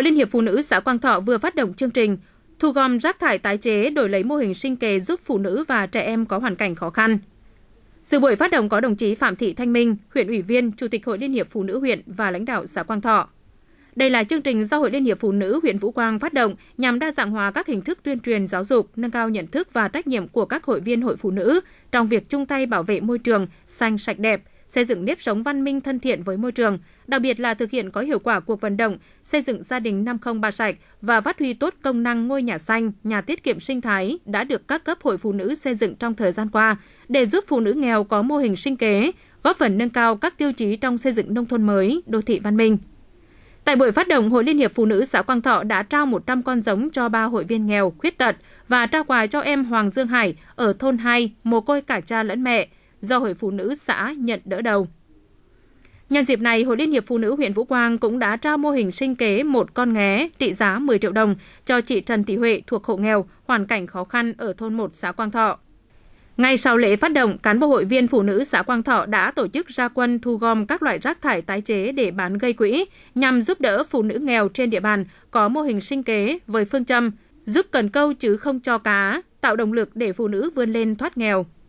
Hội Liên hiệp Phụ nữ xã Quang Thọ vừa phát động chương trình thu gom rác thải tái chế đổi lấy mô hình sinh kế giúp phụ nữ và trẻ em có hoàn cảnh khó khăn. Sự buổi phát động có đồng chí Phạm Thị Thanh Minh, huyện ủy viên, Chủ tịch Hội Liên hiệp Phụ nữ huyện và lãnh đạo xã Quang Thọ. Đây là chương trình do Hội Liên hiệp Phụ nữ huyện Vũ Quang phát động nhằm đa dạng hóa các hình thức tuyên truyền giáo dục, nâng cao nhận thức và trách nhiệm của các hội viên hội phụ nữ trong việc chung tay bảo vệ môi trường xanh sạch đẹp, xây dựng nếp sống văn minh thân thiện với môi trường, đặc biệt là thực hiện có hiệu quả cuộc vận động xây dựng gia đình 503 sạch và phát huy tốt công năng ngôi nhà xanh, nhà tiết kiệm sinh thái đã được các cấp hội phụ nữ xây dựng trong thời gian qua để giúp phụ nữ nghèo có mô hình sinh kế, góp phần nâng cao các tiêu chí trong xây dựng nông thôn mới, đô thị văn minh. Tại buổi phát động, Hội Liên hiệp Phụ nữ xã Quang Thọ đã trao 100 con giống cho ba hội viên nghèo, khuyết tật và trao quà cho em Hoàng Dương Hải ở thôn 2, mồ côi cả cha lẫn mẹ – do Hội Phụ Nữ xã nhận đỡ đầu. Nhân dịp này, Hội Liên hiệp Phụ nữ huyện Vũ Quang cũng đã trao mô hình sinh kế một con nghé trị giá 10 triệu đồng cho chị Trần Thị Huệ thuộc hộ nghèo, hoàn cảnh khó khăn ở thôn 1 xã Quang Thọ. Ngay sau lễ phát động, cán bộ hội viên phụ nữ xã Quang Thọ đã tổ chức ra quân thu gom các loại rác thải tái chế để bán gây quỹ, nhằm giúp đỡ phụ nữ nghèo trên địa bàn có mô hình sinh kế với phương châm giúp cần câu chứ không cho cá, tạo động lực để phụ nữ vươn lên thoát nghèo.